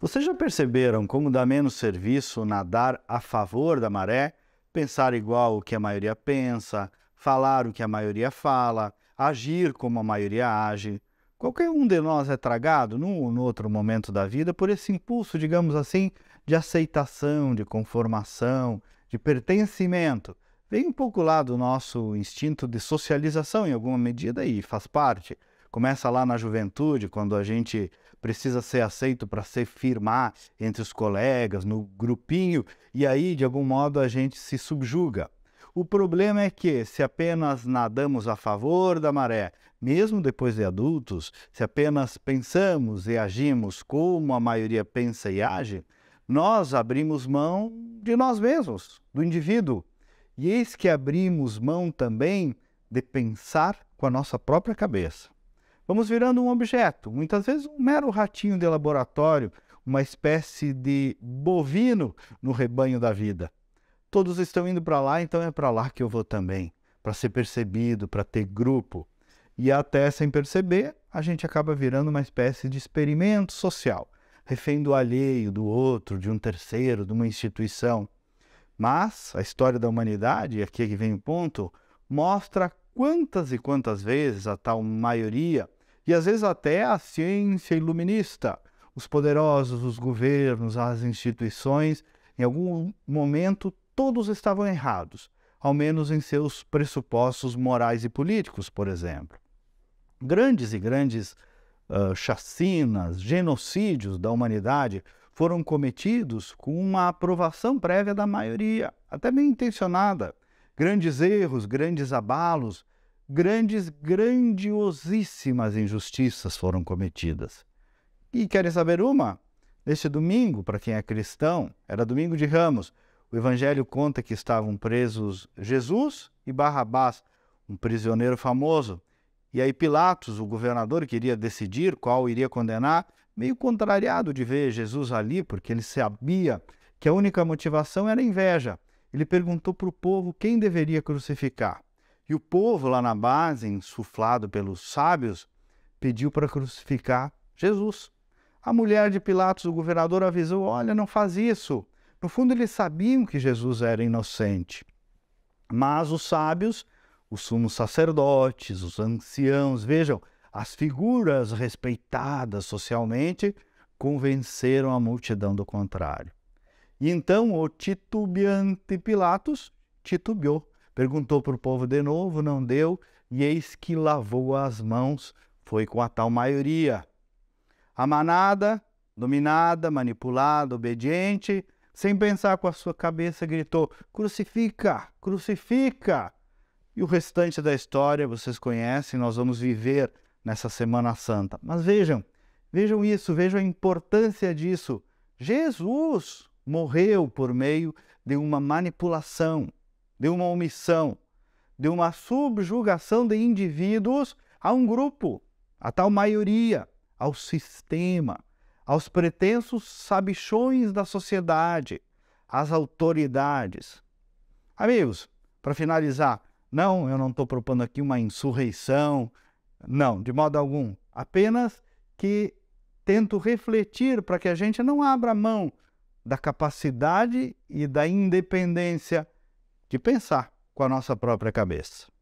Vocês já perceberam como dá menos serviço nadar a favor da maré, pensar igual o que a maioria pensa, falar o que a maioria fala, agir como a maioria age? Qualquer um de nós é tragado, num ou no outro momento da vida, por esse impulso, digamos assim, de aceitação, de conformação, de pertencimento. Vem um pouco lá do nosso instinto de socialização, em alguma medida, e faz parte começa lá na juventude, quando a gente precisa ser aceito para se firmar entre os colegas, no grupinho, e aí, de algum modo, a gente se subjuga. O problema é que, se apenas nadamos a favor da maré, mesmo depois de adultos, se apenas pensamos e agimos como a maioria pensa e age, nós abrimos mão de nós mesmos, do indivíduo. E eis que abrimos mão também de pensar com a nossa própria cabeça vamos virando um objeto, muitas vezes um mero ratinho de laboratório, uma espécie de bovino no rebanho da vida. Todos estão indo para lá, então é para lá que eu vou também, para ser percebido, para ter grupo. E até sem perceber, a gente acaba virando uma espécie de experimento social, refém do alheio, do outro, de um terceiro, de uma instituição. Mas a história da humanidade, aqui é que vem o ponto, mostra quantas e quantas vezes a tal maioria e às vezes até a ciência iluminista, os poderosos, os governos, as instituições, em algum momento todos estavam errados, ao menos em seus pressupostos morais e políticos, por exemplo. Grandes e grandes uh, chacinas, genocídios da humanidade foram cometidos com uma aprovação prévia da maioria, até bem intencionada. Grandes erros, grandes abalos, grandes, grandiosíssimas injustiças foram cometidas. E querem saber uma? Neste domingo, para quem é cristão, era domingo de Ramos. O evangelho conta que estavam presos Jesus e Barrabás, um prisioneiro famoso. E aí Pilatos, o governador, queria decidir qual iria condenar, meio contrariado de ver Jesus ali, porque ele sabia que a única motivação era inveja. Ele perguntou para o povo quem deveria crucificar. E o povo lá na base, insuflado pelos sábios, pediu para crucificar Jesus. A mulher de Pilatos, o governador, avisou: olha, não faz isso. No fundo, eles sabiam que Jesus era inocente. Mas os sábios, os sumos sacerdotes, os anciãos, vejam, as figuras respeitadas socialmente, convenceram a multidão do contrário. E então o titubeante Pilatos titubeou Perguntou para o povo de novo, não deu, e eis que lavou as mãos, foi com a tal maioria. A manada, dominada, manipulada, obediente, sem pensar com a sua cabeça, gritou: Crucifica! Crucifica! E o restante da história vocês conhecem, nós vamos viver nessa Semana Santa. Mas vejam, vejam isso, vejam a importância disso. Jesus morreu por meio de uma manipulação, de uma omissão, de uma subjugação de indivíduos a um grupo, a tal maioria, ao sistema, aos pretensos sabichões da sociedade, às autoridades. Amigos, para finalizar, não, eu não estou propondo aqui uma insurreição, não, de modo algum. Apenas que tento refletir para que a gente não abra mão da capacidade e da independência de pensar com a nossa própria cabeça.